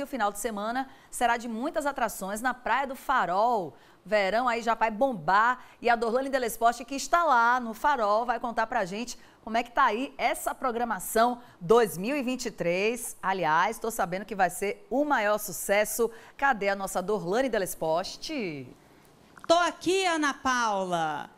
E o final de semana será de muitas atrações na Praia do Farol. Verão aí já vai bombar e a Dorlane Delesporte que está lá no Farol vai contar pra gente como é que tá aí essa programação 2023. Aliás, estou sabendo que vai ser o maior sucesso. Cadê a nossa Dorlane Delesporte? Tô aqui, Ana Paula.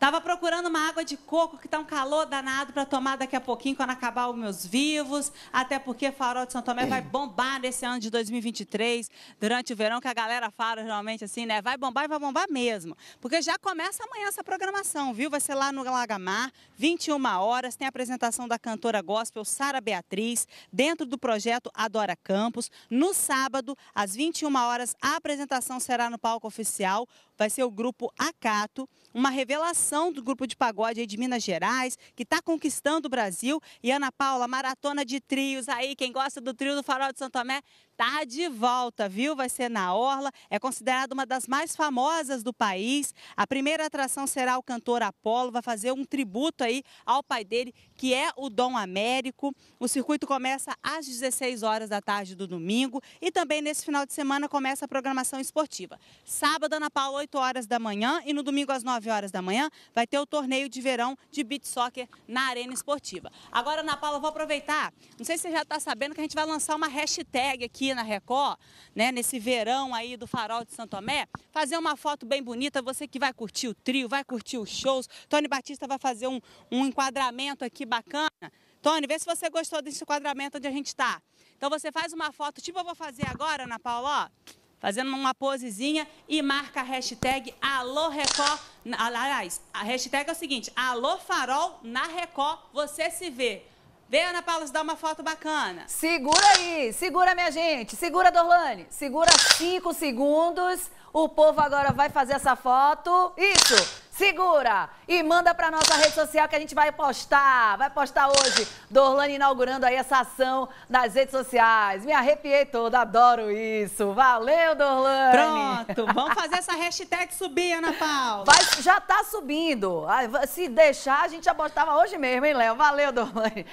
Tava procurando uma água de coco que está um calor danado para tomar daqui a pouquinho quando acabar os meus vivos, até porque Farol de São Tomé vai bombar nesse ano de 2023, durante o verão que a galera fala geralmente assim, né? Vai bombar e vai bombar mesmo, porque já começa amanhã essa programação, viu? Vai ser lá no Lagamar, 21 horas, tem a apresentação da cantora gospel Sara Beatriz, dentro do projeto Adora Campos. No sábado, às 21 horas, a apresentação será no palco oficial vai ser o grupo Acato, uma revelação do grupo de pagode de Minas Gerais, que está conquistando o Brasil. E Ana Paula, maratona de trios aí, quem gosta do trio do Farol de Santo Tomé, tá de volta, viu? Vai ser na Orla, é considerada uma das mais famosas do país. A primeira atração será o cantor Apolo, vai fazer um tributo aí ao pai dele, que é o Dom Américo. O circuito começa às 16 horas da tarde do domingo e também nesse final de semana começa a programação esportiva. Sábado, Ana Paula, 8 8 horas da manhã e no domingo às 9 horas da manhã vai ter o torneio de verão de beach soccer na Arena Esportiva. Agora, Ana Paula, vou aproveitar. Não sei se você já está sabendo que a gente vai lançar uma hashtag aqui na Record, né, nesse verão aí do Farol de Santo Tomé, fazer uma foto bem bonita, você que vai curtir o trio, vai curtir os shows. Tony Batista vai fazer um, um enquadramento aqui bacana. Tony, vê se você gostou desse enquadramento onde a gente está. Então você faz uma foto, tipo eu vou fazer agora, Ana Paula, ó fazendo uma posezinha e marca a hashtag Alô Record. Aliás, a hashtag é o seguinte: Alô Farol na Record, você se vê. Vem, Ana Paula, se dá uma foto bacana. Segura aí, segura, minha gente. Segura, Dorlane. Segura cinco segundos. O povo agora vai fazer essa foto. Isso! segura e manda para nossa rede social que a gente vai postar. Vai postar hoje. Dorlane inaugurando aí essa ação nas redes sociais. Me arrepiei toda, adoro isso. Valeu, Dorlane. Pronto, vamos fazer essa hashtag subir, Ana Paula. Vai, já tá subindo. Ah, se deixar, a gente já postava hoje mesmo, hein, Léo? Valeu, Dorlane.